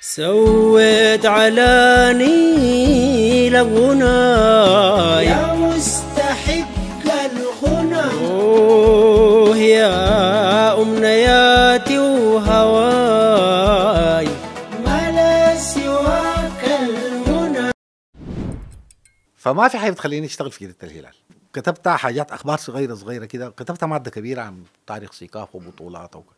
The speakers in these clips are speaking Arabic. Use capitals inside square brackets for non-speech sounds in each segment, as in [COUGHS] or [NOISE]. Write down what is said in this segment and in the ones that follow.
سويت علاني لغناي يا مستحق الغنى اوه يا امنياتي وهواي ما لا سواك الغنى فما في حاجه بتخليني اشتغل في جريده الهلال كتبتها حاجات اخبار صغيره صغيره كده كتبتها ماده كبيره عن تاريخ ثقافه وبطولات وكده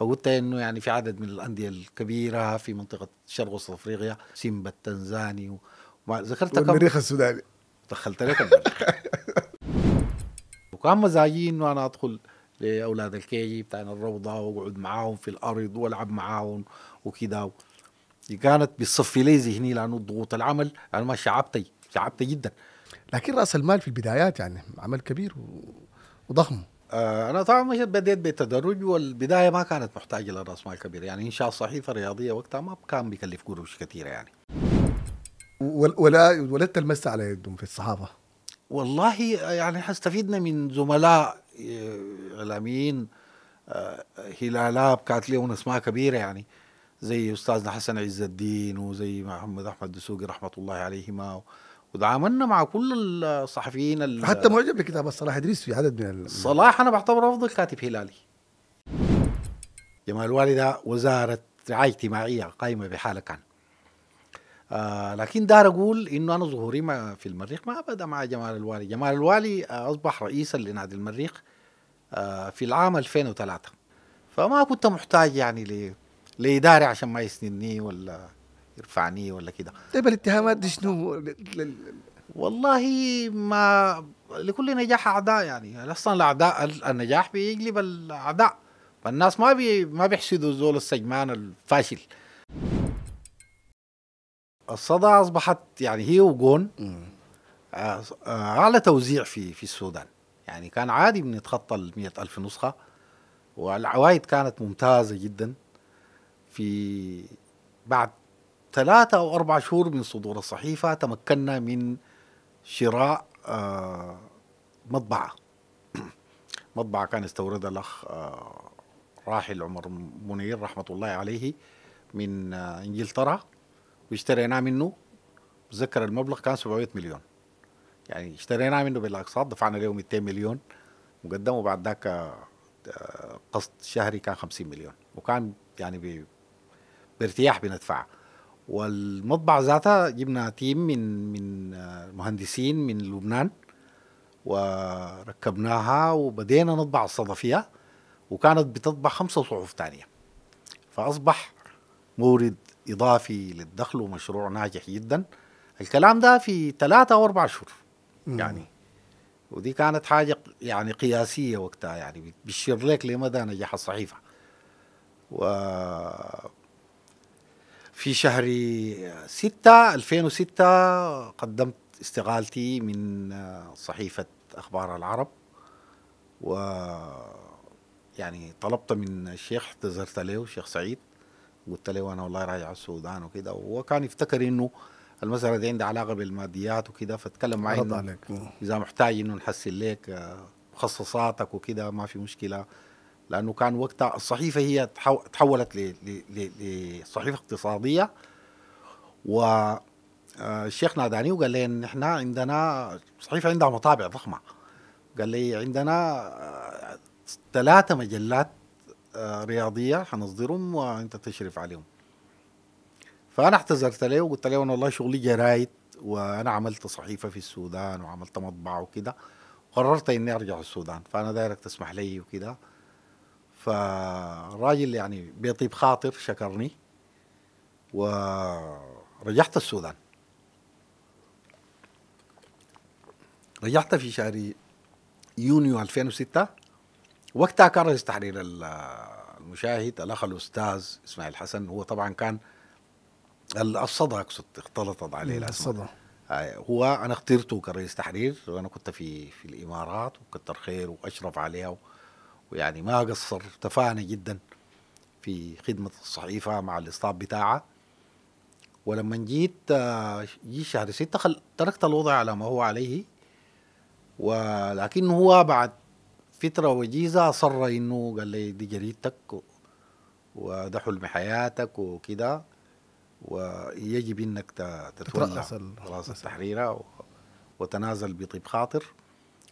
فقلت انه يعني في عدد من الانديه الكبيره في منطقه شرق وسط افريقيا سيمبا التنزاني وذكرت كم المريخ السوداني دخلت لك [LAUGHS] وكان مزاجي انه انا ادخل لاولاد الكيجي بتاع الروضه واقعد معاهم في الارض والعب معاهم و... كانت بتصفي لي ذهني لانه ضغوط العمل انا ما شعبتي شعبتي جدا لكن راس المال في البدايات يعني عمل كبير و... وضخم آه، انا طبعا مشيت بديت بالتدرج والبدايه ما كانت محتاجه لراس مال كبير يعني انشاء صحيفه رياضيه وقتها ما كان بيكلف قروش كثيره يعني ولا ولا تلمست على يدهم في الصحافه والله يعني استفدنا من زملاء اعلاميين آه، آه، هلالاب كانت لهم اسماء كبيره يعني زي استاذنا حسن عز الدين وزي محمد احمد دسوقي رحمه الله عليهما وتعاملنا مع كل الصحفيين حتى معجب بكتاب الصلاح ادريس في عدد من الصلاح انا بعتبره افضل كاتب هلالي جمال والي ده وزاره رعايه اجتماعيه قائمه بحاله كان آه لكن دار اقول انه انا ظهوري في المريخ ما بدا مع جمال الوالي، جمال الوالي آه، اصبح رئيسا لنادي المريخ آه في العام 2003 فما كنت محتاج يعني لاداري عشان ما يسندني ولا يرفعني ولا كده طيب الاتهامات دي شنو والله ما لكل نجاح اعداء يعني اصلا الاعداء النجاح بيجلب الاعداء فالناس ما بي ما بيحسدوا زول السجمان الفاشل الصدى اصبحت يعني هي وجون اعلى آه، توزيع في في السودان يعني كان عادي بنتخطى ال ألف نسخه والعوايد كانت ممتازه جدا في بعد ثلاثة أو أربع شهور من صدور الصحيفة تمكنا من شراء آه، مطبعة [CLEARS THROAT] مطبعة كان يستوردها الأخ آه، راحل عمر منير رحمة الله عليه من آه، إنجلترا واشتريناه منه بتذكر المبلغ كان 700 مليون يعني اشتريناه منه بالأقساط دفعنا له 200 مليون مقدم وبعد ذاك قسط شهري كان 50 مليون وكان يعني بارتياح بندفعه والمطبعة ذاتها جبنا تيم من من آه، مهندسين من لبنان وركبناها وبدينا نطبع الصدفيه وكانت بتطبع خمسة صحف ثانيه فأصبح مورد إضافي للدخل ومشروع ناجح جدا الكلام ده في ثلاثة أو اربع شهور يعني ودي كانت حاجة يعني قياسية وقتها يعني بتشير لك لمدى نجاح الصحيفة و في شهر 6 2006 قدمت استقالتي من صحيفة أخبار العرب و يعني طلبت من الشيخ اعتذرت له الشيخ سعيد قلت له أنا والله راجع السودان وكده وهو كان يفتكر إنه المسألة دي عندها علاقة بالماديات وكده فتكلم معي إذا محتاج إنه نحسن لك مخصصاتك وكده ما في مشكلة لانه كان وقتها الصحيفه هي تحولت لصحيفه اقتصاديه والشيخ آه، ناداني وقال لي ان احنا عندنا صحيفه عندها مطابع ضخمه قال لي عندنا آه، ثلاثه مجلات آه، رياضيه حنصدرهم وانت تشرف عليهم فانا اعتذرت له وقلت له انا والله شغلي جرايد وانا عملت صحيفه في السودان وعملت مطبعه وكده قررت اني ارجع السودان فانا دايرك تسمح لي وكده فالراجل يعني بيطيب خاطر شكرني ورجعت السودان رجعت في شهر يونيو 2006 وقتها كان رئيس تحرير المشاهد الاخ الاستاذ اسماعيل حسن هو طبعا كان الصدى اقصد اختلطت عليه الصدى آه، هو انا اخترته كرئيس تحرير وانا كنت في في الامارات وكتر خير واشرف عليها ويعني ما قصر تفانى جدا في خدمة الصحيفة مع الإصطاب بتاعها ولما جيت آه، جي شهر ستة خل... تركت الوضع على ما هو عليه ولكن هو بعد فترة وجيزة أصر إنه قال لي دي جريدتك وده حلم حياتك وكده ويجب إنك تتولى خلاص التحريرة وتنازل بطيب خاطر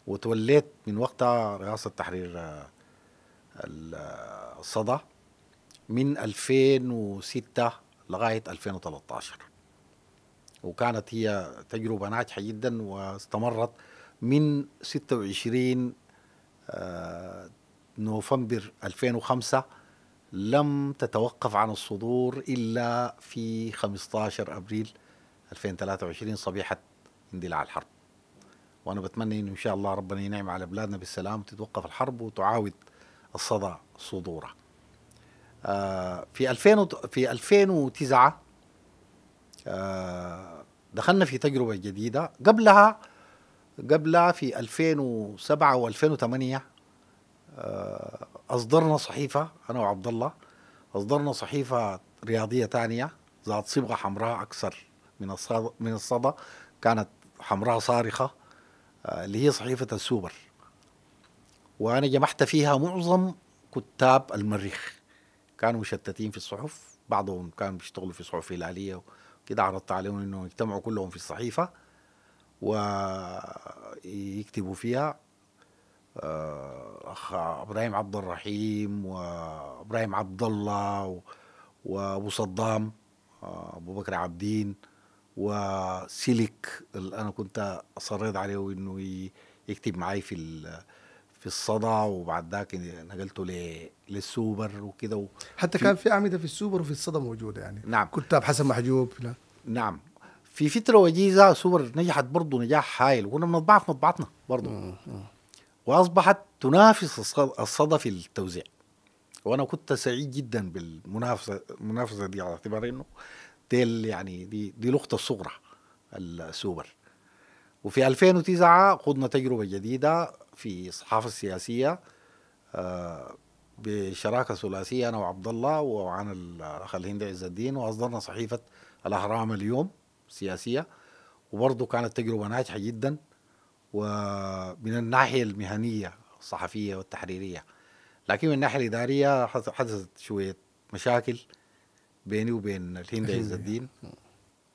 وتوليت من وقتها رئاسة تحرير آه، الصدى من 2006 لغاية 2013 وكانت هي تجربة ناجحة جدا واستمرت من 26 آه، نوفمبر 2005 لم تتوقف عن الصدور إلا في 15 أبريل 2023 صبيحة اندلاع الحرب وأنا بتمنى إنه إن شاء الله ربنا ينعم على بلادنا بالسلام وتتوقف الحرب وتعاود الصدى صدوره آه، في 2000 في 2009 آه، دخلنا في تجربه جديده قبلها قبلها في 2007 و2008 آه، اصدرنا صحيفه انا وعبد الله اصدرنا صحيفه رياضيه ثانيه ذات صبغه حمراء اكثر من الصدى من الصدى كانت حمراء صارخه اللي هي صحيفه السوبر وانا جمعت فيها معظم كتاب المريخ كانوا مشتتين في الصحف بعضهم كانوا بيشتغلوا في صحف هلاليه وكده عرضت عليهم انهم يجتمعوا كلهم في الصحيفه ويكتبوا فيها آه، اخ ابراهيم عبد الرحيم وابراهيم عبد الله وابو صدام آه، ابو بكر عبدين وسيلك اللي انا كنت اصريت عليه انه يكتب معي في في الصدى وبعد ذاك نقلته للسوبر وكده و... حتى في... كان في اعمده في السوبر وفي الصدى موجوده يعني نعم كتاب حسن محجوب لا. نعم في فتره وجيزه سوبر نجحت برضه نجاح هائل وكنا بنطبعها في مطبعتنا برضه واصبحت تنافس الصدى في التوزيع وانا كنت سعيد جدا بالمنافسه المنافسه دي على اعتبار انه دي يعني دي دي لقطه الصغرى السوبر وفي 2009 خضنا تجربة جديدة في الصحافة السياسية آه، بشراكة ثلاثية أنا وعبد الله وعن الأخ الهند عز الدين وأصدرنا صحيفة الأهرام اليوم سياسية وبرضه كانت تجربة ناجحة جدا ومن الناحية المهنية الصحفية والتحريرية لكن من الناحية الإدارية حدثت شوية مشاكل بيني وبين الهند عز الدين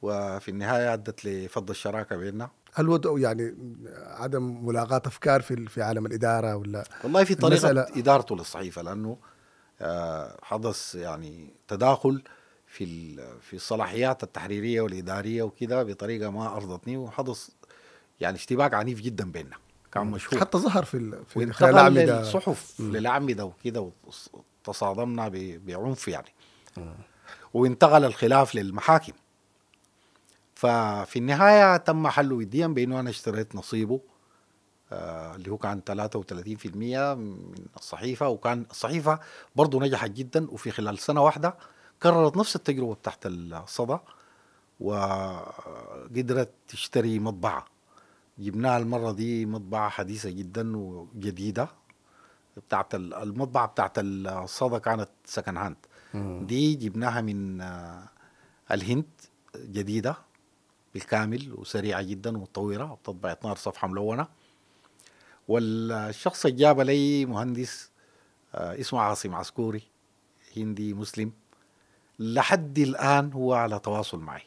وفي النهاية أدت لفض الشراكة بيننا هل هو يعني عدم ملاقاه أفكار في في عالم الإدارة ولا والله في طريقة إدارته للصحيفة لأنه آه، حدث يعني تداخل في في الصلاحيات التحريرية والإدارية وكذا بطريقة ما أرضتني وحدث يعني اشتباك عنيف جدا بيننا كان مشهور حتى ظهر في في خلال الصحف للأعمدة وكذا وتصادمنا بعنف يعني وانتقل الخلاف للمحاكم ففي النهاية تم حله وديا بأنه أنا اشتريت نصيبه آه، اللي هو كان 33% من الصحيفة وكان الصحيفة برضو نجحت جدا وفي خلال سنة واحدة كررت نفس التجربة تحت الصدى وقدرت تشتري مطبعة جبناها المرة دي مطبعة حديثة جدا وجديدة بتاعت المطبعة بتاعت الصدى كانت سكن هاند دي جبناها من آه، الهند جديدة بالكامل وسريعه جدا ومتطوره بتطبع 12 صفحه ملونه والشخص جاب لي مهندس آه، اسمه عاصم عسكوري هندي مسلم لحد الان هو على تواصل معي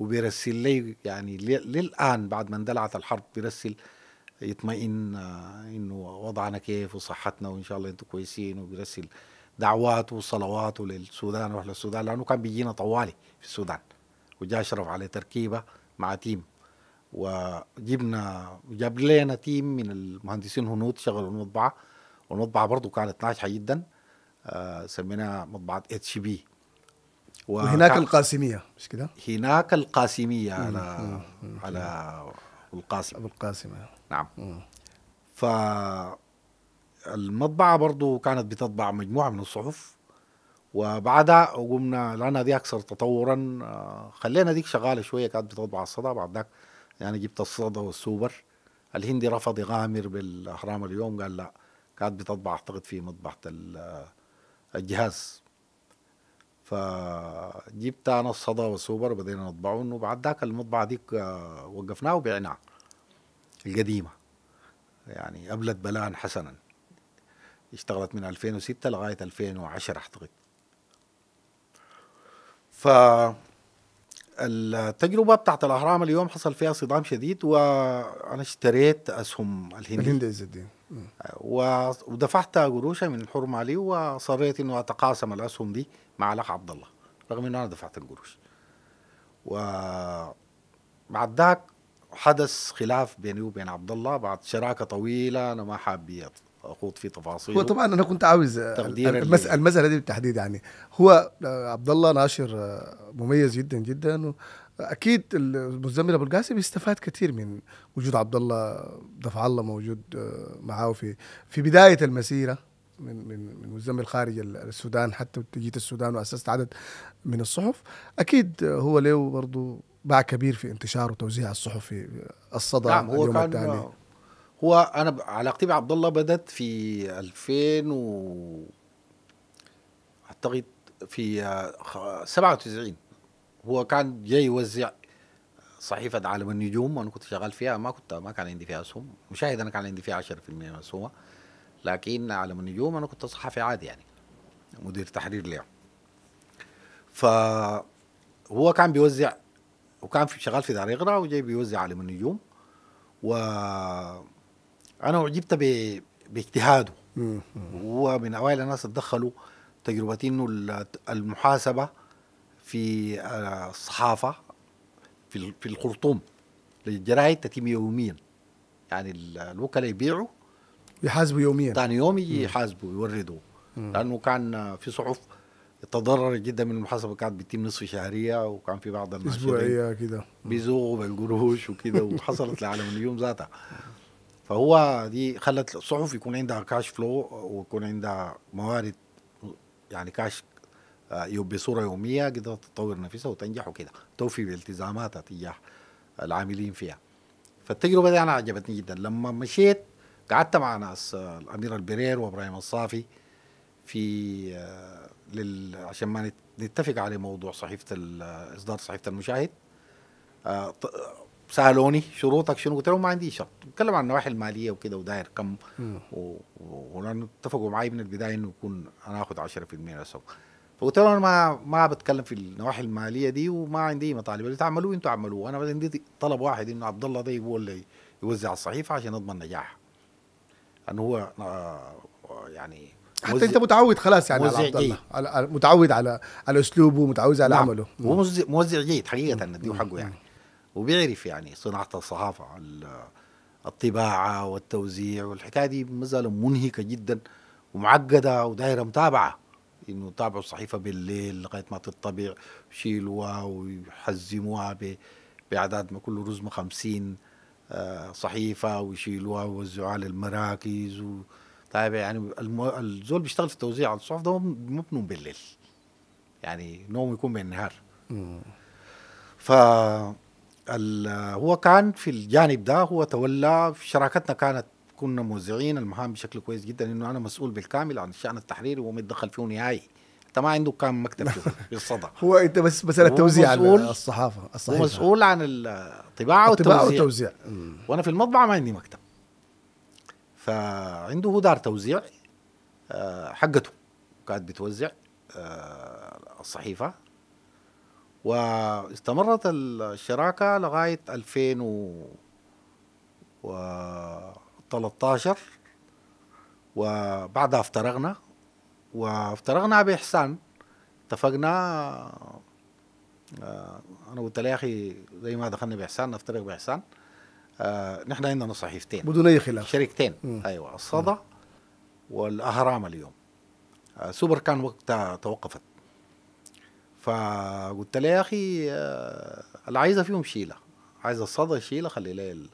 وبيرسل لي يعني للان بعد ما اندلعت الحرب بيرسل يطمئن آه، انه وضعنا كيف وصحتنا وان شاء الله انتم كويسين وبيرسل دعوات وصلوات للسودان واهل السودان لانه كان بيجينا طوالي في السودان وجا اشرف على تركيبه مع تيم وجبنا جاب لنا تيم من المهندسين هنود شغلوا المطبعه والمطبعه برضه كانت ناجحه جدا آه سميناها مطبعه اتش بي وهناك القاسميه مش كده؟ هناك القاسميه على مم. على ابو القاسم ابو القاسم آه. نعم ف المطبعه برضه كانت بتطبع مجموعه من الصحف وبعدها قمنا لان دي أكثر تطورا آه، خلينا ديك شغالة شوية كانت بتطبع الصدى بعد ذاك يعني جبت الصدى والسوبر الهندي رفض يغامر بالأهرام اليوم قال لا كانت بتطبع أعتقد في مطبعة آه، الجهاز فجبت أنا الصدى والسوبر وبدينا نطبعه وبعد ذاك المطبعة ديك آه، وقفناها وبعناها القديمة يعني قبلت بلان حسنا اشتغلت من 2006 لغاية 2010 أعتقد ف التجربه بتاعت الاهرام اليوم حصل فيها صدام شديد وانا اشتريت اسهم الهندي الهندي عز الدين ودفعت قروشه من الحرمه لي واصريت انه اتقاسم الاسهم دي مع الاخ عبد الله رغم انه انا دفعت القروش وبعد ذاك حدث خلاف بيني وبين عبد الله بعد شراكه طويله انا ما حابيه اخوض في تفاصيل هو طبعا انا كنت عاوز المساله المساله دي بالتحديد يعني هو آه، عبد الله ناشر آه، مميز جدا جدا اكيد المزمل ابو القاسم استفاد كثير من وجود عبد الله دفع الله موجود آه، معاه في في بدايه المسيره من من من مزمل خارج السودان حتى جيت السودان واسست عدد من الصحف اكيد هو له برضه باع كبير في انتشار وتوزيع الصحف في الصدى نعم هو اليوم كان التالي. هو انا علاقتي بعبد الله بدات في 2000 و اعتقد في 97 آه، هو كان جاي يوزع صحيفة عالم النجوم وأنا كنت شغال فيها ما كنت ما كان عندي فيها أسهم مشاهد أنا كان عندي فيها 10% من الأسهم لكن عالم النجوم أنا كنت صحفي عادي يعني مدير تحرير ليه فهو كان بيوزع وكان في شغال في دار يقرا وجاي بيوزع عالم النجوم و انا اعجبت ب... باجتهاده هو من اوائل الناس تدخلوا تجربتي انه المحاسبه في آه، الصحافه في في الخرطوم للجرايد تتم يوميا يعني الوكلاء يبيعوا يحاسبوا يوميا ثاني يوم يحاسبوا يوردوا لانه كان في صحف تضرر جدا من المحاسبه كانت بتتم نصف شهريه وكان في بعض الناس اسبوعيه كده بيزوغوا بالقروش وكده وحصلت لعالم اليوم ذاتها فهو دي خلت الصحف يكون عندها كاش فلو ويكون عندها موارد يعني كاش آه، بصوره يوميه قدرت تطور نفسها وتنجح وكده توفي بالتزاماتها تجاه العاملين فيها فالتجربه دي انا عجبتني جدا لما مشيت قعدت مع ناس آه، الامير البرير وابراهيم الصافي في آه، لل... عشان ما نتفق على موضوع صحيفه اصدار صحيفه المشاهد سالوني شروطك شنو قلت لهم ما عندي شرط بتكلم عن النواحي الماليه وكذا وداير كم ولانه و... اتفقوا معي من البدايه انه يكون انا اخذ 10% من السوق فقلت لهم انا ما ما بتكلم في النواحي الماليه دي وما عندي اي مطالب اللي تعملوه انتم عملوه انا عندي طلب واحد انه عبد الله ده هو اللي يوزع الصحيفه عشان اضمن نجاحها انه هو آه، يعني حتى انت متعود خلاص يعني على عبد الله متعود على على اسلوبه متعود على نعم. عمله هو موزع جيد حقيقه اديه حقه يعني وبيعرف يعني صناعه الصحافه الطباعه والتوزيع والحكايه دي مازال منهكه جدا ومعقده ودايره متابعه انه تابعوا الصحيفه بالليل لغايه ما تطبع شيلوها ويحزموها باعداد ما كله رزمة آه، 50 صحيفه ويشيلوها ويوزعوها للمراكز و طيب يعني المو... الزول بيشتغل في توزيع الصحف ده مو بنوم بالليل يعني نوم يكون بالنهار ف هو كان في الجانب ده هو تولى شراكتنا كانت كنا موزعين المهام بشكل كويس جدا انه انا مسؤول بالكامل عن الشان التحريري وهو متدخل فيه نهائي انت ما عنده كان مكتب في [LAUGHS] الصدى هو انت بس مساله توزيع الصحافه الصحيفه مسؤول عن الطباعه والتوزيع, والتوزيع. وانا في المطبعه ما عندي مكتب فعنده هو دار توزيع آه، حقته كانت بتوزع آه، الصحيفه واستمرت الشراكة لغاية 2013 وبعدها افترقنا وافترقنا بإحسان اتفقنا آه، انا قلت له يا اخي زي ما دخلنا باحسان نفترق باحسان آه نحن عندنا صحيفتين بدون اي خلاف شركتين مم. ايوه الصدى مم. والاهرام اليوم آه سوبر كان وقتها توقفت فقلت له يا اخي آه، اللي عايزه فيهم شيله عايزه الصدى شيله خلي لي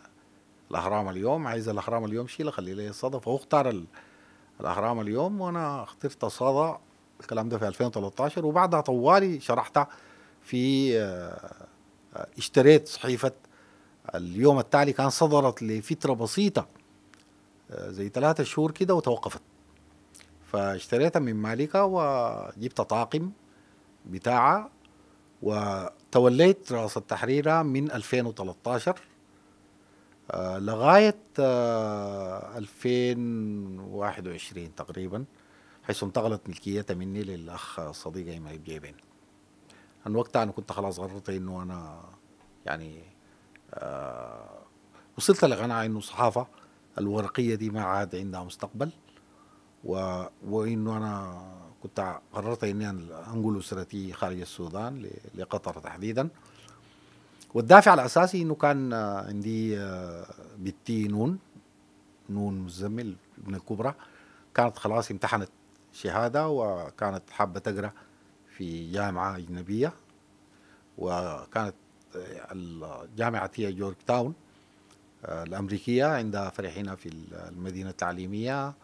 الاهرام اليوم عايزه الاهرام اليوم شيله خلي لي الصدى فهو اختار الاهرام اليوم وانا اخترت الصدى الكلام ده في 2013 وبعدها طوالي شرحتها في آه، اشتريت صحيفه اليوم التالي كان صدرت لفتره بسيطه آه، زي ثلاثة شهور كده وتوقفت فاشتريتها من مالكة وجبت طاقم بتاعها وتوليت رئاسة تحريرها من 2013 آه لغاية آه 2021 تقريبا حيث انتقلت ملكيتها مني للأخ صديقي إيميل جيبين أن وقتها أنا كنت خلاص قررت إنه أنا يعني آه وصلت لقناعة إنه الصحافة الورقية دي ما عاد عندها مستقبل و... وإنه أنا كنت قررت اني انقل اسرتي خارج السودان لقطر تحديدا والدافع الاساسي انه كان آه، عندي آه، بنتي نون نون مزمل من الكبرى كانت خلاص امتحنت شهاده وكانت حابه تقرا في جامعه اجنبيه وكانت آه، الجامعه هي جورج تاون الامريكيه عندها فرع هنا في المدينه التعليميه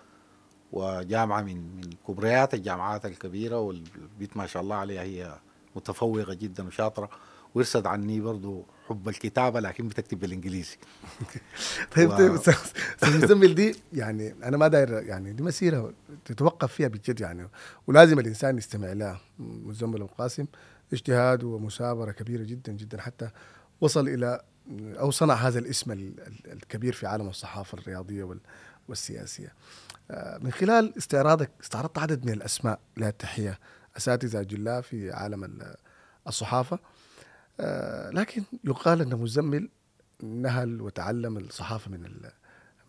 وجامعه من من كبريات الجامعات الكبيره والبيت ما شاء الله عليها هي متفوقه جدا وشاطره ويرصد عني برضو حب الكتابه لكن بتكتب بالانجليزي [LAUGHS] طيب طيب مزمل دي يعني انا ما داير يعني دي مسيره تتوقف فيها بجد يعني ولازم الانسان يستمع لها مزمل ابو قاسم اجتهاد ومثابره كبيره جدا جدا حتى وصل الى او صنع هذا الاسم الكبير في عالم الصحافه الرياضيه والسياسية آه، من خلال استعراضك استعرضت عدد من الأسماء لها التحية أساتذة جلا في عالم الصحافة آه، لكن يقال أن مزمل نهل وتعلم الصحافة من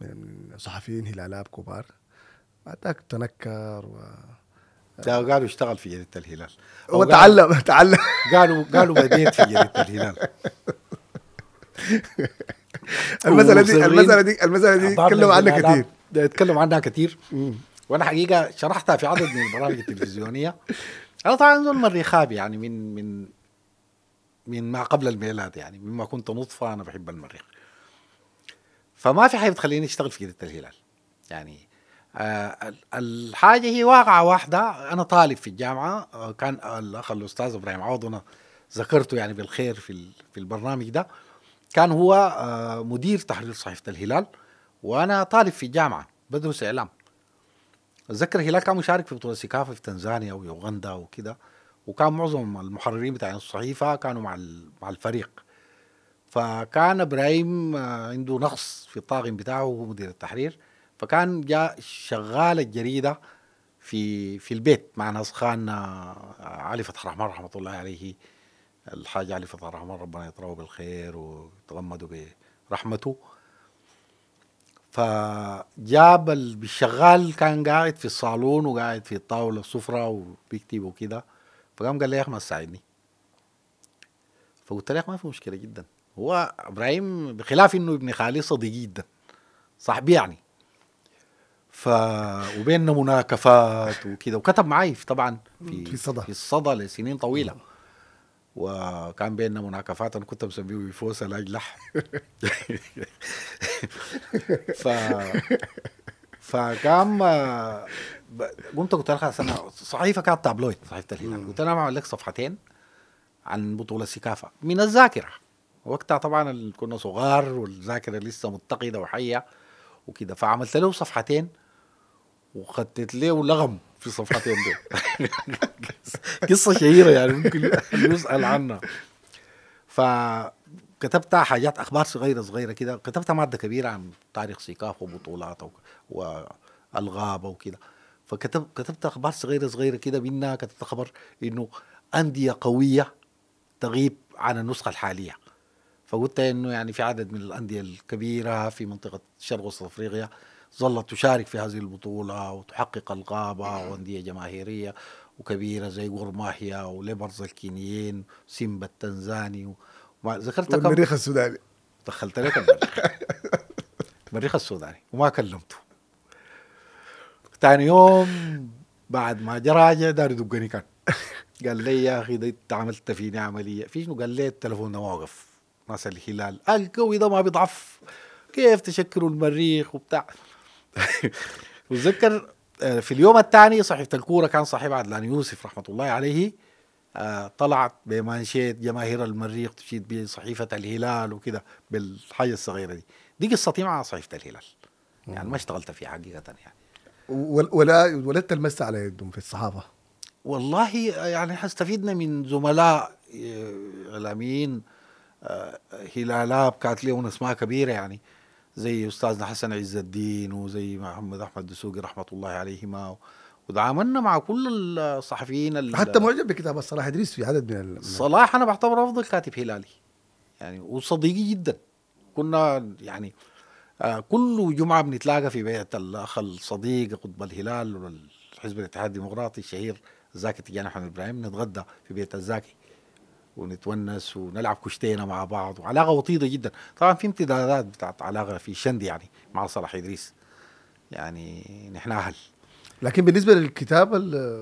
من صحفيين هلالاب كبار بعدك تنكر و لا قالوا اشتغل في جريدة الهلال هو تعلم تعلم قالوا قالوا بديت في جريدة الهلال [LAUGHS] [LAUGHS] المساله دي المساله دي المساله دي اتكلم عنها كتير اتكلم عنها كتير وانا حقيقه شرحتها في عدد من البرامج التلفزيونيه انا طبعا من مريخاب يعني من من من ما قبل الميلاد يعني مما كنت نطفه انا بحب المريخ فما في حاجه بتخليني اشتغل في جريده الهلال يعني آه الحاجه هي واقعه واحده انا طالب في الجامعه آه، كان الاخ الاستاذ ابراهيم عوض انا ذكرته يعني بالخير في في البرنامج ده كان هو آه، مدير تحرير صحيفه الهلال وانا طالب في الجامعه بدرس اعلام اتذكر الهلال كان مشارك في بطوله سكافه في تنزانيا ويوغندا وكده وكان معظم المحررين بتاع الصحيفه كانوا مع مع الفريق فكان ابراهيم آه، عنده نقص في الطاقم بتاعه وهو مدير التحرير فكان جاء شغال الجريده في في البيت مع ناس خان آه، علي فتح رحمه رحمه الله عليه الحاج علي فضل الرحمن ربنا يطرأه بالخير ويتغمده برحمته فجاب الشغال كان قاعد في الصالون وقاعد في الطاولة السفرة وبيكتب وكده فقام قال لي يا ما تساعدني فقلت له ما في مشكلة جدا هو إبراهيم بخلاف إنه ابن خالي صديق جدا صاحبي يعني ف وبيننا مناكفات وكده وكتب معي طبعا في, في الصدى في الصدى لسنين طويله وكان بيننا مناكفات انا كنت مسميه بفوس الاجلح [LAUGHS] ف فكان قمت قلت لها انا صحيفه كانت تابلويد صحيفه الهلال قلت انا بعمل لك صفحتين عن بطوله سكافه من الذاكره وقتها طبعا كنا صغار والذاكره لسه متقده وحيه وكده فعملت له صفحتين وخدت له لغم في صفحتين دول [LAUGHS] قصه شهيره يعني ممكن يسال عنها فكتبتها حاجات اخبار صغيره صغيره كده كتبتها ماده كبيره عن تاريخ سيكاف وبطولات والغابه وكده فكتب كتبت اخبار صغيره صغيره كده منها كتبت خبر انه انديه قويه تغيب عن النسخه الحاليه فقلت انه يعني في عدد من الانديه الكبيره في منطقه شرق وسط افريقيا ظلت تشارك في هذه البطولة وتحقق ألقابة نعم. وأندية جماهيرية وكبيرة زي غورماهيا وليبرز الكينيين سيمبا التنزاني وما ذكرت كم المريخ السوداني دخلت لك [LAUGHS] المريخ السوداني وما كلمته ثاني يوم بعد ما جراجة دار يدقني كان قال لي يا اخي ده عملت فيني عمليه في شنو قال لي التلفون ده واقف ناس الهلال القوي ده ما بيضعف كيف تشكلوا المريخ وبتاع [LAUGHS] واتذكر آه، في اليوم الثاني صحيفه الكوره كان صاحب عدلان يوسف رحمه الله عليه آه، طلعت بمانشيت جماهير المريخ تشيد بصحيفه الهلال وكذا بالحاجه الصغيره دي دي قصتي مع صحيفه الهلال يعني ما اشتغلت فيها حقيقه يعني ولا ولا تلمست على يدهم في الصحافه والله يعني استفدنا من زملاء آه، اعلاميين هلالاب كانت لهم اسماء كبيره يعني زي استاذنا حسن عز الدين وزي محمد احمد دسوقي رحمه الله عليهما وتعاملنا مع كل الصحفيين حتى معجب بكتاب صلاح ادريس في عدد من صلاح انا بعتبره افضل كاتب هلالي يعني وصديقي جدا كنا يعني آه كل جمعه بنتلاقى في بيت الاخ الصديق قطب الهلال والحزب الاتحاد الديمقراطي الشهير زاكي تجاني احمد ابراهيم نتغدى في بيت الزاكي ونتونس ونلعب كشتينة مع بعض وعلاقة وطيدة جدا طبعا في امتدادات بتاعت علاقة في شند يعني مع صلاح إدريس يعني نحن أهل لكن بالنسبة للكتابة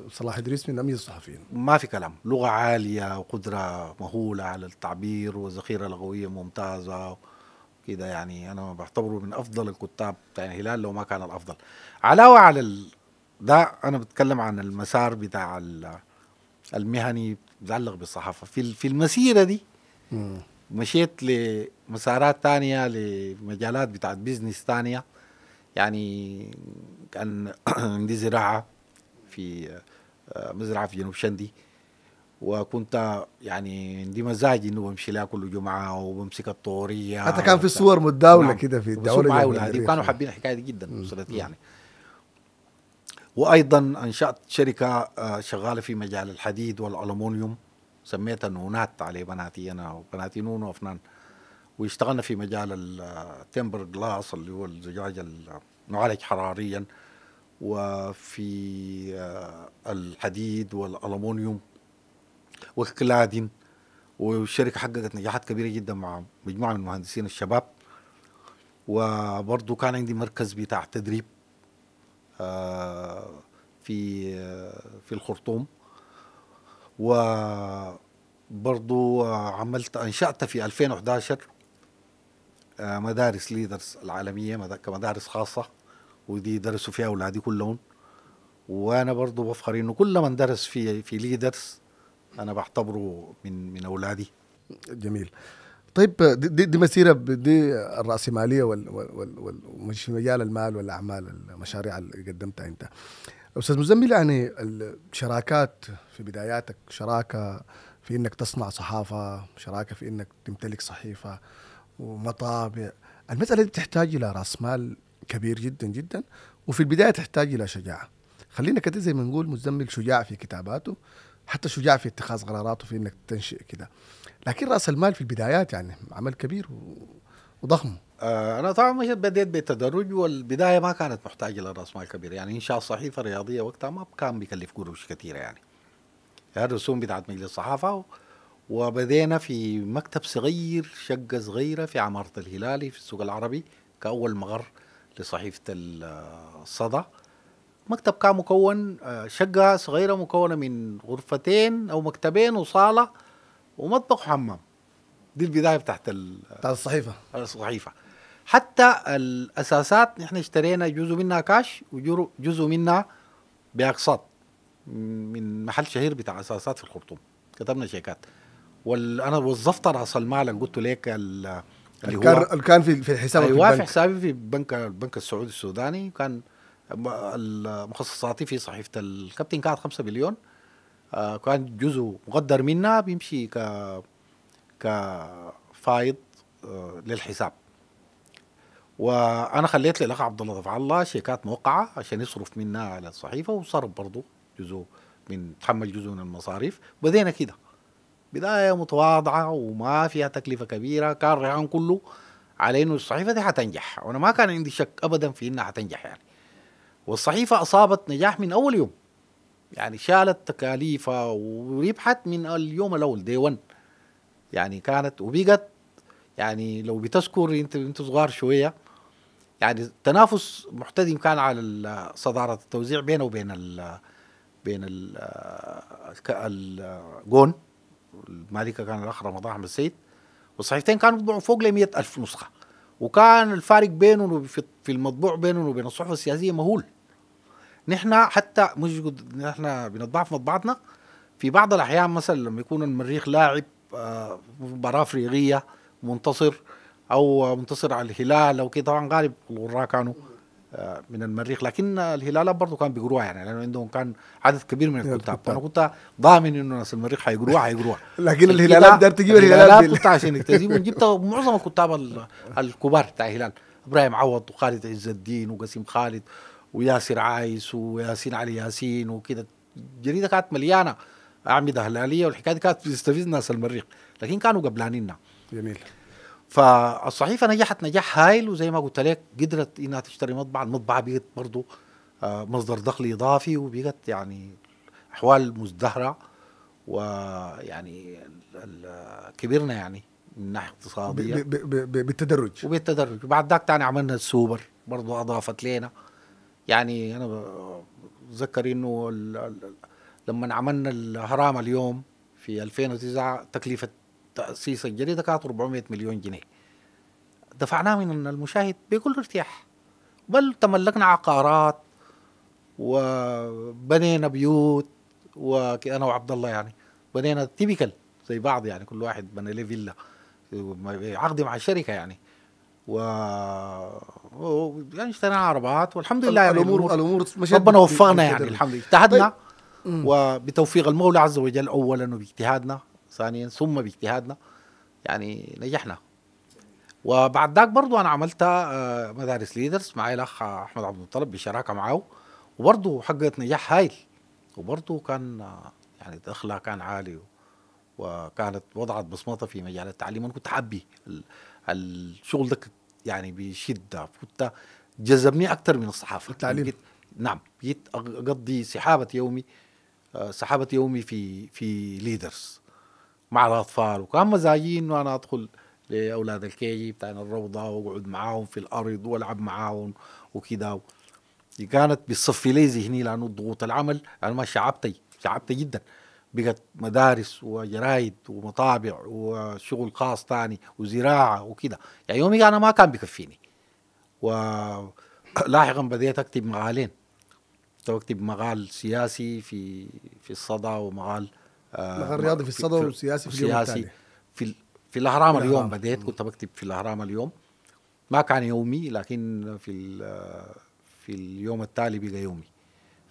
صلاح إدريس من أميز الصحفيين ما في كلام لغة عالية وقدرة مهولة على التعبير وذخيرة لغوية ممتازة كده يعني أنا بعتبره من أفضل الكتاب بتاع يعني الهلال لو ما كان الأفضل علاوة على ال... ده أنا بتكلم عن المسار بتاع ال... المهني متعلق بالصحافه في في المسيره دي مم. مشيت لمسارات ثانيه لمجالات بتاعت بيزنس ثانيه يعني كان [CLEARS THROAT] عندي زراعة في آه، مزرعة في جنوب شندي وكنت يعني عندي مزاج انه بمشي لها كل جمعه وبمسك الطوريه حتى كان في صور متداوله نعم. كده في الدوله كانوا وكانوا حابين الحكايه دي جدا وصلت يعني وايضا انشات شركه آه، شغاله في مجال الحديد والالومنيوم سميتها نونات على بناتي انا وبناتي نونو وفنان واشتغلنا في مجال التمبر جلاس آه، اللي هو الزجاج المعالج حراريا وفي آه، الحديد والالومنيوم والكلادين والشركه حققت نجاحات كبيره جدا مع مجموعه من المهندسين الشباب وبرضه كان عندي مركز بتاع تدريب آه، في آه، في الخرطوم وبرضو عملت انشات في 2011 آه، مدارس ليدرز العالميه كمدارس خاصه ودي درسوا فيها اولادي كلهم وانا برضو بفخر انه كل من درس في في ليدرز انا بعتبره من من اولادي جميل طيب دي, دي مسيره دي الراسماليه ومش في مجال المال والاعمال المشاريع اللي قدمتها انت استاذ مزمل يعني الشراكات في بداياتك شراكه في انك تصنع صحافه شراكه في انك تمتلك صحيفه ومطابع المساله دي تحتاج الى راس مال كبير جدا جدا وفي البدايه تحتاج الى شجاعه خلينا كده زي ما نقول مزمل شجاع في كتاباته حتى شجاع في اتخاذ قراراته في انك تنشئ كده لكن راس المال في البدايات يعني عمل كبير وضخم آه، انا طبعا مش بديت بالتدرج والبدايه ما كانت محتاجه لراس مال كبير يعني انشاء صحيفه رياضيه وقتها ما كان بيكلف قروش كثيره يعني هذه الرسوم بتاعت مجلس الصحافه وبدينا في مكتب صغير شقه صغيره في عماره الهلالي في السوق العربي كاول مقر لصحيفه الصدى مكتب كان مكون آه، شقه صغيره مكونه من غرفتين او مكتبين وصاله ومطبخ وحمام دي البدايه بتاعت بتاعت الصحيفه الصحيفه حتى الاساسات نحن اشترينا جزء منها كاش وجزء منها باقساط من محل شهير بتاع اساسات في الخرطوم كتبنا شيكات وانا وظفت راس المال قلت لك اللي كان كان في في الحساب أيوة في البنك. في حسابي في البنك البنك السعودي السوداني كان مخصصاتي في صحيفه الكابتن كانت 5 مليون آه، كان جزء مقدر منها بيمشي ك كفايض آه، للحساب وانا خليت للاخ عبد الله ضفع الله شيكات موقعه عشان يصرف منها على الصحيفه وصرف برضه جزء من تحمل جزء من المصاريف بدينا كده بدايه متواضعه وما فيها تكلفه كبيره كان الرهان كله على انه الصحيفه دي حتنجح وانا ما كان عندي شك ابدا في انها حتنجح يعني والصحيفه اصابت نجاح من اول يوم يعني شالت تكاليفها وربحت من اليوم الاول دي 1 يعني كانت وبقت يعني لو بتذكر انت انت صغار شويه يعني تنافس محتدم كان على صداره التوزيع بينه وبين ال بين ال الجون المالكه كان الاخ رمضان احمد السيد والصحيفتين كانوا بيطبعوا فوق ل ألف نسخه وكان الفارق بينهم في المطبوع بينهم وبين الصحف السياسيه مهول نحن حتى مش نحن بنضعف مطبعتنا في بعض الاحيان مثلا لما يكون المريخ لاعب آه، مباراه افريقيه منتصر او منتصر على الهلال او كده طبعا غالب الغراء كانوا آه، من المريخ لكن الهلال برضه كان بيقروها يعني لانه عندهم كان عدد كبير من الكتاب فانا كنت ضامن انه ناس المريخ حيقروها حيقروها [LAUGHS] لكن الهلالات قدرت تجيب الهلالات كنت عشان تجيب جبت معظم الكتاب الكبار بتاع الهلال ابراهيم عوض وخالد عز الدين وقسيم خالد وياسر عايس وياسين علي ياسين وكده الجريده كانت مليانه اعمده هلاليه والحكايه دي كانت بتستفز ناس المريخ لكن كانوا قبلانينا جميل فالصحيفه نجحت نجاح هايل وزي ما قلت لك قدرت انها تشتري مطبعه المطبعه بقت برضه آه، مصدر دخل اضافي وبقت يعني احوال مزدهره ويعني كبرنا يعني من ناحيه اقتصاديه بالتدرج وبالتدرج وبعد ذاك تاني عملنا السوبر برضه اضافت لنا يعني انا بتذكر انه لما عملنا الهرام اليوم في 2009 تكلفه تاسيس الجريده كانت 400 مليون جنيه دفعناه من المشاهد بكل ارتياح بل تملكنا عقارات وبنينا بيوت وانا وعبد الله يعني بنينا تيبيكال زي بعض يعني كل واحد بنى له فيلا عقد مع الشركه يعني و يعني اشترينا عربات والحمد لله يعني الامور الامور ربنا وفقنا يعني الحمد لله اجتهدنا طيب. وبتوفيق المولى عز وجل اولا وباجتهادنا ثانيا ثم باجتهادنا يعني نجحنا وبعد ذاك برضو انا عملت آه، مدارس ليدرز معي الاخ احمد عبد المطلب بشراكه معه وبرضو حققت نجاح هايل وبرضو كان آه، يعني دخلها كان عالي وكانت وضعت بصمتها في مجال التعليم وانا كنت حابي الشغل ده يعني بشده كنت جذبني اكثر من الصحافه يعني التعليم جيت نعم جيت اقضي سحابه يومي آه، سحابه يومي في في ليدرز مع الاطفال وكان مزاجي انه انا ادخل لاولاد الكيجي بتاع الروضه واقعد معاهم في الارض والعب معاهم وكذا كانت بتصفي لي ذهني لانه ضغوط العمل انا ما شعبتي شعبتي جدا بقت مدارس وجرايد ومطابع وشغل خاص تاني وزراعة وكده يعني يومي أنا ما كان بيكفيني ولاحقا بديت أكتب مقالين أكتب مقال سياسي في في الصدى ومقال آه، مقال رياضي في الصدى وسياسي في اليوم التالي في, في الأهرام اليوم بديت كنت بكتب في الأهرام اليوم ما كان يومي لكن في آه، في اليوم التالي بقى يومي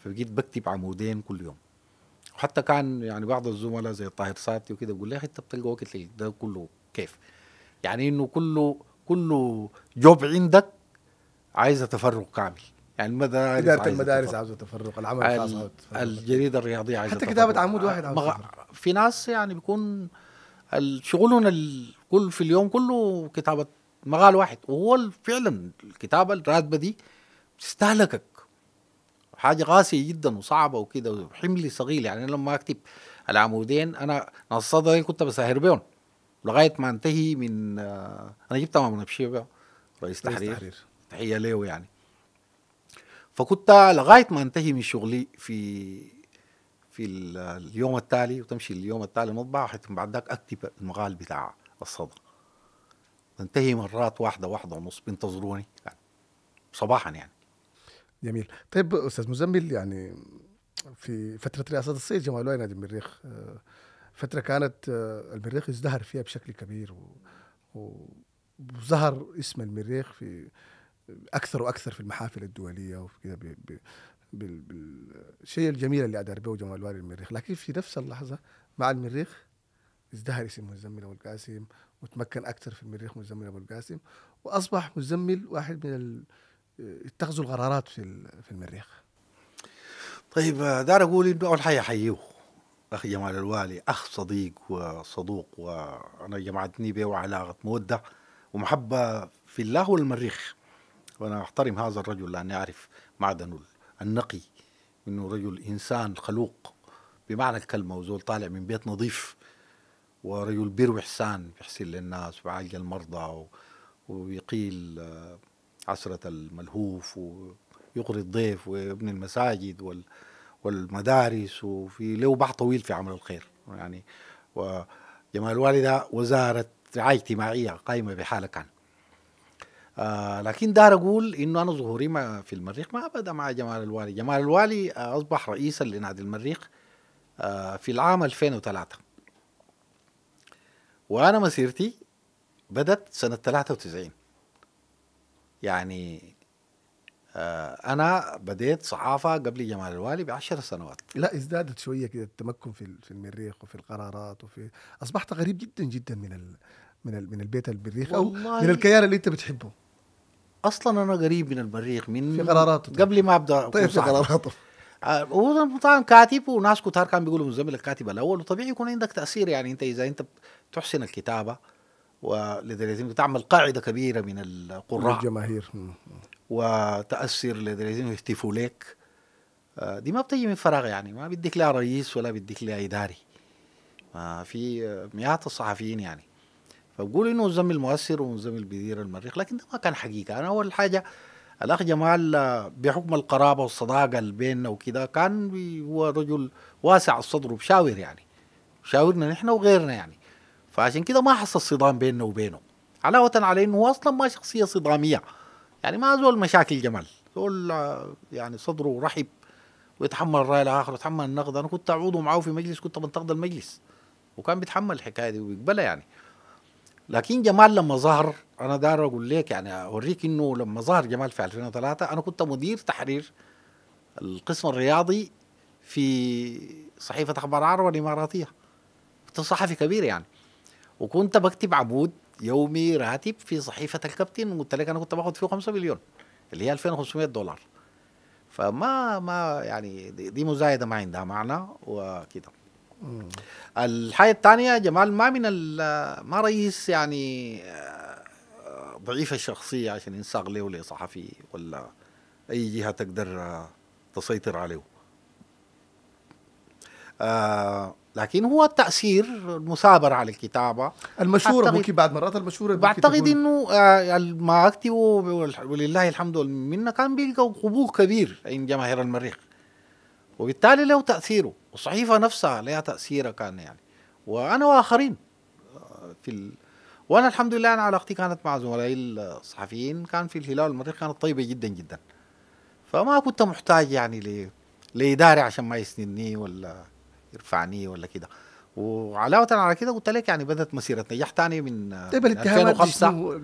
فبقيت بكتب عمودين كل يوم وحتى كان يعني بعض الزملاء زي طاهر ساتي وكده بيقول لي يا اخي انت بتلقى وقت ده كله كيف يعني انه كله كله جوب عندك عايزه تفرغ كامل يعني المدارس اداره المدارس عايزه تفرغ العمل الخاص الجريده الرياضيه عايزه حتى كتابه عمود واحد عايزه في ناس يعني بيكون شغلهم كل في اليوم كله كتابه مقال واحد وهو فعلا الكتابه الراتبه دي تستهلكك حاجه قاسيه جدا وصعبه وكده وحمل صغير يعني انا لما اكتب العمودين انا نصدر كنت بسهر بيهم لغايه ما انتهي من آه، انا جبتها من بشيبه رئيس تحرير تحيه له يعني فكنت لغايه ما انتهي من شغلي في في اليوم التالي وتمشي اليوم التالي المطبعه حتى بعد ذاك اكتب المقال بتاع الصدى تنتهي مرات واحده واحده ونص بينتظروني يعني صباحا يعني جميل طيب استاذ مزمل يعني في فتره رئاسه السيد جمال نادي المريخ آه، فتره كانت آه، المريخ ازدهر فيها بشكل كبير و... وظهر اسم المريخ في اكثر واكثر في المحافل الدوليه وفي كده ب... ب... بالشيء الجميل اللي ادار به جمال والي المريخ لكن في نفس اللحظه مع المريخ ازدهر اسم مزمل ابو القاسم وتمكن اكثر في المريخ مزمل ابو القاسم واصبح مزمل واحد من ال... اتخذوا القرارات في في المريخ طيب دار اقول انه اول حاجه احييه اخي جمال الوالي اخ صديق وصدوق وانا جمعتني به وعلاقه موده ومحبه في الله والمريخ وانا احترم هذا الرجل لاني اعرف معدنه النقي انه رجل انسان خلوق بمعنى الكلمه وزول طالع من بيت نظيف ورجل بر واحسان بيحسن للناس ويعالج المرضى ويقيل عصرة الملهوف ويقري الضيف وابن المساجد وال والمدارس وفي له بحث طويل في عمل الخير يعني وجمال الوالدة وزارة رعاية اجتماعية قائمة بحالة كان آه لكن دار أقول إنه أنا ظهوري ما في المريخ ما بدأ مع جمال الوالي جمال الوالي آه، أصبح رئيسا لنادي المريخ آه في العام 2003 وأنا مسيرتي بدأت سنة 93 يعني آه، انا بديت صحافه قبل جمال الوالي بعشر سنوات لا ازدادت شويه كده التمكن في في المريخ وفي القرارات وفي اصبحت قريب جدا جدا من ال من ال من البيت المريخ او من الكيان اللي انت بتحبه اصلا انا قريب من المريخ من في قراراته طيب. قبل ما ابدا طيب في قراراته آه، هو طبعا كاتب وناس كتار كانوا بيقولوا من زميل الكاتب الاول وطبيعي يكون عندك تاثير يعني انت اذا انت بتحسن الكتابه ولدريزين تعمل قاعدة كبيرة من القراء الجماهير وتأثر لدريزين يهتفوا لك آه، دي ما بتجي من فراغ يعني ما بديك لها رئيس ولا بديك لها إداري ما في آه، مئات الصحفيين يعني فبقول انه الزميل مؤثر والزميل بيدير المريخ لكن ده ما كان حقيقه انا اول حاجه الاخ جمال آه، بحكم القرابه والصداقه اللي بيننا وكده كان هو رجل واسع الصدر وبشاور يعني شاورنا نحن وغيرنا يعني فعشان كده ما حصل صدام بيننا وبينه علاوة على انه هو اصلا ما شخصية صدامية يعني ما زول مشاكل جمال زول آه، يعني صدره رحب ويتحمل الراي الاخر ويتحمل النقد انا كنت اعوضه معاه في مجلس كنت بنتقد المجلس وكان بيتحمل الحكايه دي وبيقبلها يعني لكن جمال لما ظهر انا داير اقول لك يعني اوريك انه لما ظهر جمال في 2003 انا كنت مدير تحرير القسم الرياضي في صحيفه اخبار عربة الاماراتيه كنت صحفي كبير يعني وكنت بكتب عمود يومي راتب في صحيفه الكابتن وقلت لك انا كنت باخد فيه 5 مليون اللي هي 2500 دولار فما ما يعني دي مزايده ما عندها معنى وكده الحاجه الثانيه جمال ما من ما رئيس يعني آه، ضعيف الشخصيه عشان ينساق له صحفي ولا اي جهه تقدر آه، تسيطر عليه آه لكن هو التاثير المثابر على الكتابه المشهوره ممكن بعد مرات المشهوره بعتقد انه ما آه، اكتبه ولله الحمد والمنه كان بيلقى قبول كبير عند جماهير المريخ وبالتالي له تاثيره والصحيفه نفسها لها تاثيرها كان يعني وانا واخرين آه، في ال... وانا الحمد لله انا علاقتي كانت مع زملائي الصحفيين كان في الهلال والمريخ كانت طيبه جدا جدا فما كنت محتاج يعني ل... لاداري عشان ما يسندني ولا يرفعني ولا كده وعلاوة على كده قلت لك يعني بدأت مسيرة نجاح تاني يعني من طيب الاتهامات 2005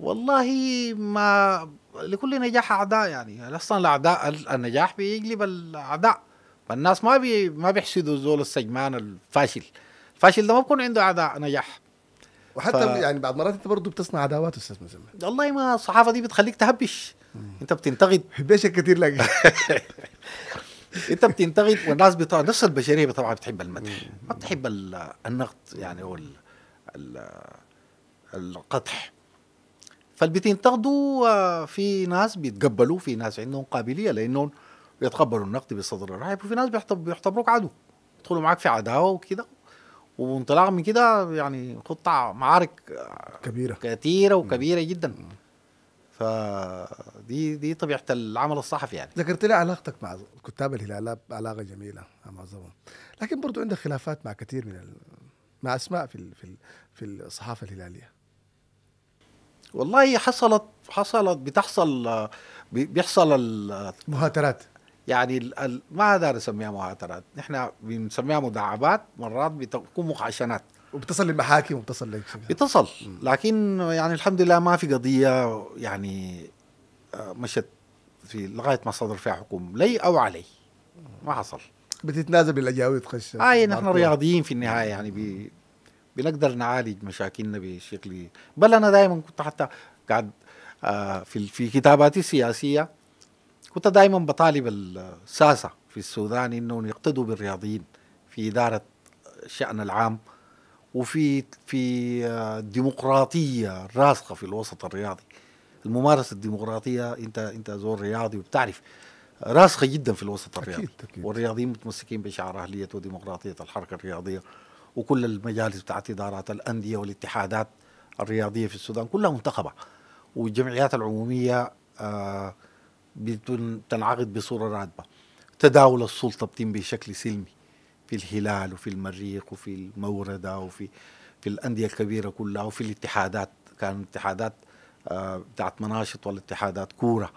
والله ما لكل نجاح اعداء يعني اصلا الاعداء النجاح بيجلب الاعداء فالناس ما بي ما بيحسدوا زول السجمان الفاشل الفاشل ده ما بيكون عنده اعداء نجاح وحتى ف... يعني بعض مرات انت برضه بتصنع عداوات استاذ مسلم والله ما الصحافه دي بتخليك تهبش مم. انت بتنتقد هبشك كثير لكن انت بتنتقد والناس بتوع نفس البشريه طبعا بتحب المدح ما بتحب النقد يعني وال... القدح فالبتنتقدوا آه، في ناس بيتقبلوا في ناس عندهم قابليه لانهم بيتقبلوا النقد بصدر الرحب وفي ناس بيعتبروك عدو يدخلوا معاك في عداوه وكده وانطلاقا من كده يعني قطع معارك آه، كبيره كثيره وكبيره جدا فدي دي طبيعه العمل الصحفي يعني ذكرت لي علاقتك مع كتاب الهلال علاقه جميله معظمهم لكن برضو عندك خلافات مع كثير من ال... مع اسماء في ال... في ال... في الصحافه الهلاليه والله حصلت حصلت بتحصل بيحصل المهاترات يعني ال... ما اقدر اسميها مهاترات نحن بنسميها مداعبات مرات بتكون مخاشنات وبتصل للمحاكم وبتصل لك بتصل لكن يعني الحمد لله ما في قضيه يعني آه، مشت في لغايه ما صدر فيها حكم لي او علي ما حصل بتتنازل بالاجاوي تخش اي نحن رياضيين في النهايه يعني بي بنقدر نعالج مشاكلنا بشكل بل انا دائما كنت حتى قاعد آه، في في كتاباتي السياسيه كنت دائما بطالب الساسه في السودان انهم يقتدوا بالرياضيين في اداره الشان العام وفي في آه، ديمقراطيه راسخه في الوسط الرياضي الممارسه الديمقراطيه انت انت زور رياضي وبتعرف راسخه جدا في الوسط الرياضي أكيد أكيد. والرياضيين متمسكين بشعار اهليه وديمقراطيه الحركه الرياضيه وكل المجالس بتاعت ادارات الانديه والاتحادات الرياضيه في السودان كلها منتخبه والجمعيات العموميه آه، بتنعقد بصوره راتبه تداول السلطه بتم بشكل سلمي في الهلال وفي المريخ وفي المورده وفي في الانديه الكبيره كلها وفي الاتحادات كان اتحادات آه، بتاعت مناشط والاتحادات كوره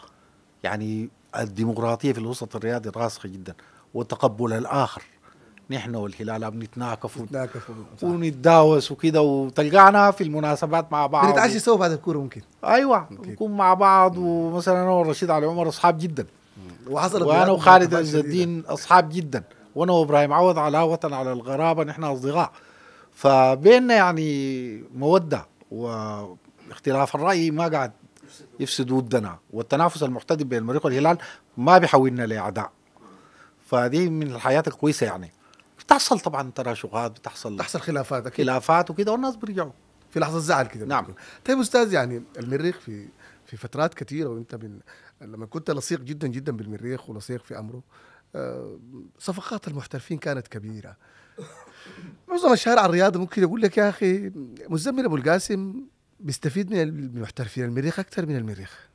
يعني الديمقراطيه في الوسط الرياضي راسخه جدا وتقبل الاخر نحن والهلال بنتناكف نتناكف ونتداوس وكده وتلقانا في المناسبات مع بعض بنتعشى سوا بعد الكوره ممكن ايوه نكون مع بعض ومثلا انا ورشيد علي عمر اصحاب جدا وحصلت وانا وخالد عز الدين اصحاب جدا وانا وابراهيم عوض علاوه على الغرابه نحن اصدقاء فبيننا يعني موده واختلاف الراي ما قاعد يفسد ودنا والتنافس المحتدم بين المريخ والهلال ما بيحولنا لاعداء فهذه من الحياه الكويسه يعني بتحصل طبعا تراشقات بتحصل تحصل خلافات اكيد خلافات وكذا والناس بيرجعوا في لحظه زعل كده نعم طيب استاذ يعني المريخ في في فترات كثيره وانت من لما كنت لصيق جدا جدا بالمريخ ولصيق في امره صفقات المحترفين كانت كبيره معظم الشارع الرياضي ممكن يقول لك يا اخي مزمل ابو القاسم بيستفيد من المحترفين المريخ اكثر من المريخ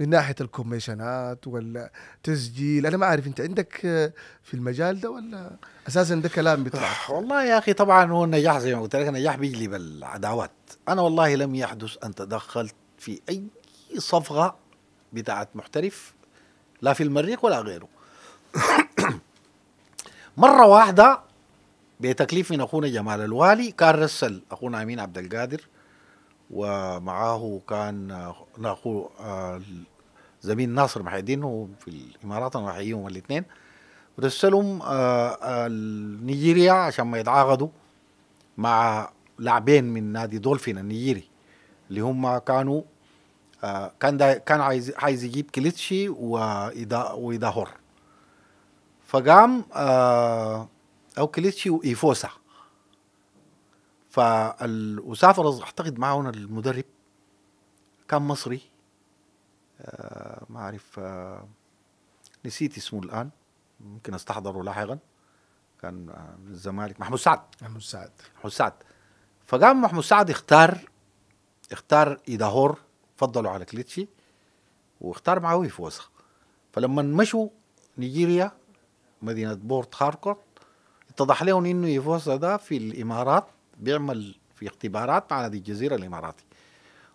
من ناحيه الكوميشنات والتسجيل انا ما اعرف انت عندك في المجال ده ولا اساسا ده كلام بيطلع والله يا اخي طبعا هو النجاح زي ما قلت لك النجاح بيجلب العداوات انا والله لم يحدث ان تدخلت في اي صفقه بتاعت محترف لا في المريخ ولا غيره [COUGHS] مره واحده بتكليف من اخونا جمال الوالي كان رسل اخونا امين عبد القادر ومعاه كان اخو آه، زميل ناصر محي الدين في الامارات انا احييهم الاثنين رسلهم آه، آه، نيجيريا عشان ما يتعاقدوا مع لاعبين من نادي دولفين النيجيري اللي هم كانوا كان كان عايز عايز يجيب كليتشي وايداهور فقام آه كليتشي وايفوسا فال... وسافر اعتقد معه هنا المدرب كان مصري آه ما اعرف آه نسيت اسمه الان ممكن استحضره لاحقا كان آه، من الزمالك محمود سعد محمود سعد محمود سعد فقام محمود سعد اختار اختار ايداهور فضلوا على كليتشي واختار معه فوزة فلما مشوا نيجيريا مدينه بورت هاركورت اتضح لهم انه يفوز ده في الامارات بيعمل في اختبارات على هذه الجزيره الاماراتي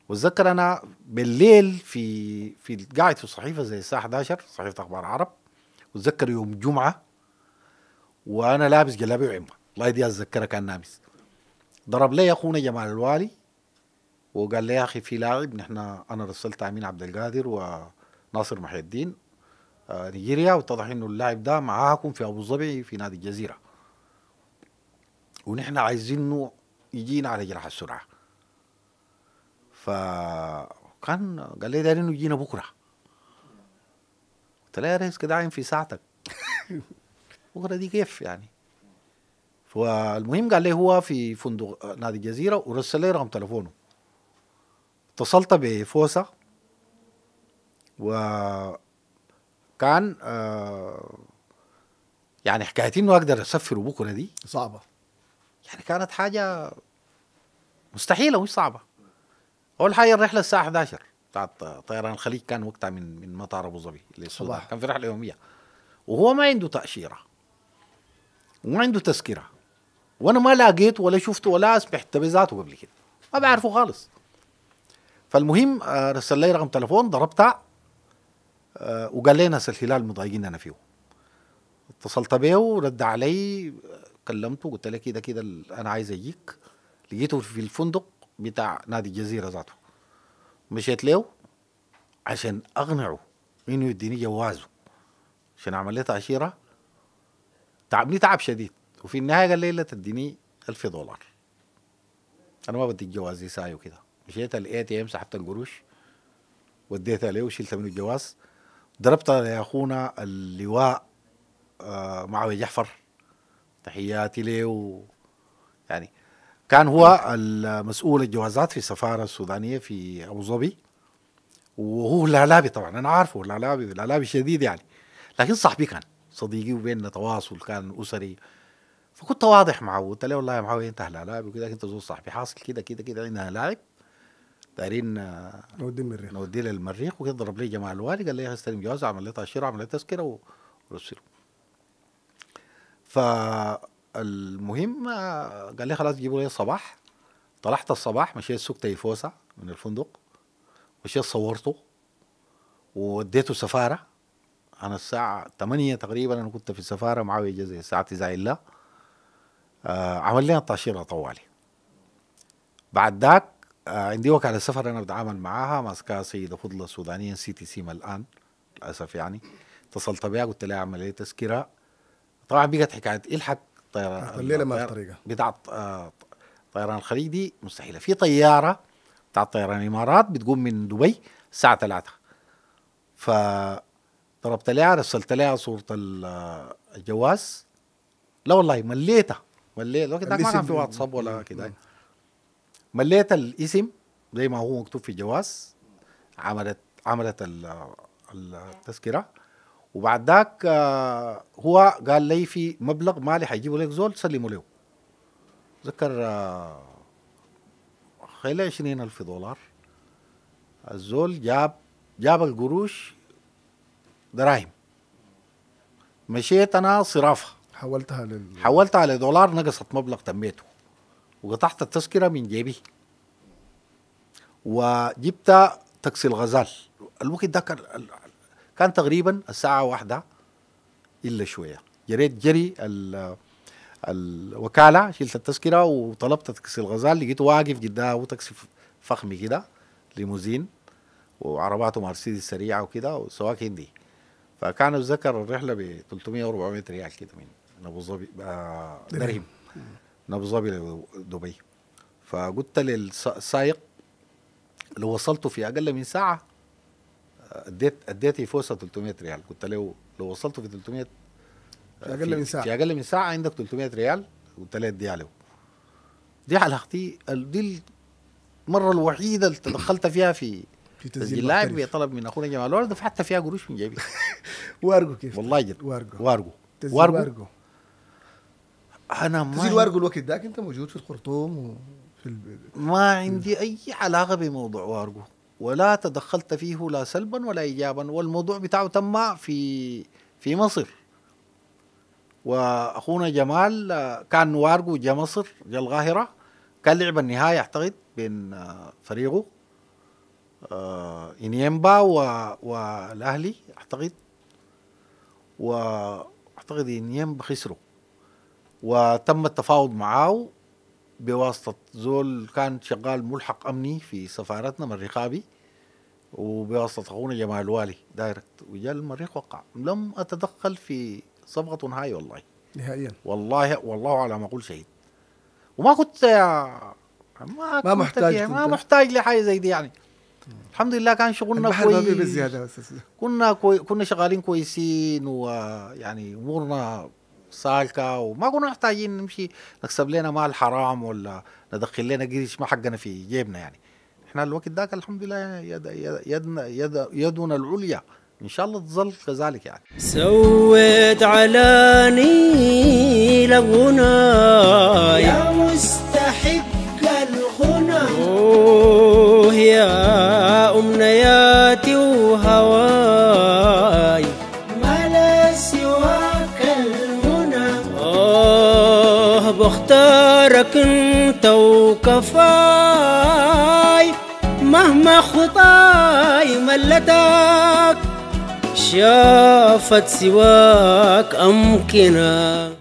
واتذكر انا بالليل في في قاعد في صحيفه زي الساعه 11 صحيفه اخبار عرب وذكر يوم جمعه وانا لابس جلابي وعمه الله يدي اتذكرها كان نامس ضرب لي اخونا جمال الوالي وقال لي يا اخي في لاعب نحن انا رسلت امين عبد القادر وناصر محي الدين نيجيريا واتضح انه اللاعب ده معاكم في ابو ظبي في نادي الجزيره ونحن عايزينه يجينا على جراح السرعه فكان قال لي دارين يجينا بكره قلت له يا ريس كده عين في ساعتك [LAUGHS] بكره دي كيف يعني فالمهم قال لي هو في فندق نادي الجزيره ورسل لي رقم تليفونه اتصلت بفوسه و كان آه، يعني حكايه انه اقدر اسفر بكره دي صعبه يعني كانت حاجه مستحيله مش صعبه اول حاجه الرحله الساعه 11 بتاعت طيران الخليج كان وقتها من من مطار ابو ظبي للسودان كان في رحله يوميه وهو ما عنده تاشيره وما عنده تذكره وانا ما لاقيت ولا شفته ولا سمعت بذاته قبل كده ما بعرفه خالص فالمهم آه، رسل لي رقم تليفون ضربتها آه، وقال لي ناس الهلال مضايقين انا فيه اتصلت بيه ورد علي كلمته قلت له كده كده انا عايز اجيك لقيته في الفندق بتاع نادي الجزيره ذاته مشيت له عشان اقنعه انه يديني جوازه عشان عمليت عشيره تعبني تعب شديد وفي النهايه قال لي لا تديني 1000 دولار انا ما بدي جوازي ساي وكده مشيت الاي تي ام سحبت القروش وديتها له وشلت منه الجواز ضربت يا اخونا اللواء آه، معاوية جحفر تحياتي له يعني كان هو المسؤول الجوازات في السفاره السودانيه في ابو ظبي وهو هلالابي طبعا انا عارفه هلالابي هلالابي شديد يعني لكن صاحبي كان صديقي وبيننا تواصل كان اسري فكنت واضح معه قلت له والله يا معاويه انت هلالابي وكذا انت زول صاحبي حاصل كده كده كده عندنا لاعب دايرين نوديه المريخ نوديه للمريخ وكده ضرب لي جماعه الوالي قال لي هستلم جواز عمليه تاشيره عمليه تذكره ورسله فالمهم قال لي خلاص جيبوا لي الصباح طلعت الصباح مشيت سوق تيفوسة من الفندق مشيت صورته ووديته سفارة أنا الساعة 8 تقريبا أنا كنت في السفارة معاه إجازة الساعة 9 إلا آه، عمل لي الطاشيرة طوالي بعد ذاك عندي وكالة سفر أنا بتعامل معاها ماسكاها سيدة فضلة سودانية سي تي سيما الآن للأسف يعني اتصلت بها قلت لها اعمل لي إيه؟ تذكرة طبعا بقت حكاية إيه الحق طيران الليلة ما طريقة بتاع آه، طيران الخليجي مستحيلة في طيارة بتاع طيران الإمارات بتقوم من دبي الساعة 3 ف ضربت لها رسلت لها صورة آه، الجواز لا والله مليتها مليت الوقت ما كان في واتساب ولا كده مليت الاسم زي ما هو مكتوب في الجواز عملت عملت التذكره وبعد ذاك آه، هو قال لي في مبلغ مالي حيجيبه لك زول سلمه له ذكر آه، خلي عشرين ألف دولار الزول جاب جاب القروش دراهم مشيت أنا صرافة حولتها لل... حولتها لدولار نقصت مبلغ تميته وقطعت التذكره من جيبي وجبت تاكسي الغزال الوقت ده كان كان تقريبا الساعه واحدة الا شويه جريت جري ال الوكاله شلت التذكره وطلبت تاكسي الغزال لقيته واقف جداه تاكسي فخم كده ليموزين وعرباته مرسيدس سريعه وكده وسواق هندي فكان اتذكر الرحله ب 300 و 400 ريال كده من ابو ظبي آه، درهم من ابو ظبي لدبي فقلت للسائق لو وصلته في اقل من ساعه اديت اديتي فرصه 300 ريال قلت له لو وصلته في 300 في اقل من ساعه في اقل من ساعه عندك 300 ريال قلت له اديها له دي علاقتي دي المره الوحيده اللي تدخلت فيها في في تسجيل لاعب طلب من اخونا جمال وارد دفعت فيها قروش من جيبي [LAUGHS] وارجو كيف والله جد وارجو وارجو وارجو انا ما تزيد وارقو الوقت ذاك انت موجود في الخرطوم وفي ال... ما عندي اي علاقه بموضوع وارقو ولا تدخلت فيه لا سلبا ولا ايجابا والموضوع بتاعه تم في في مصر واخونا جمال كان وارقو جا مصر جا القاهره كان لعب النهايه اعتقد بين آه، فريقه آه انيمبا و... والاهلي اعتقد واعتقد انيمبا خسروا وتم التفاوض معاه بواسطة زول كان شغال ملحق أمني في سفارتنا مريخابي وبواسطة أخونا جمال والي دايركت وجاء المريخ وقع لم أتدخل في صبغة نهائي والله نهائيا والله والله على ما أقول شهيد وما كنت ما, ما محتاج ما محتاج لحاجة زي دي يعني الحمد لله كان شغلنا كويس بزيادة كنا كوي كنا شغالين كويسين ويعني امورنا سالكة وما كنا محتاجين نمشي نكسب لنا مال حرام ولا ندخل لنا قريش ما حقنا في جيبنا يعني احنا الوقت ذاك الحمد لله يد يدنا يد يدنا العليا ان شاء الله تظل كذلك يعني سويت علاني لغنا يا مستحيل تو وكفاي مهما خطاي ملتك شافت سواك أمكنه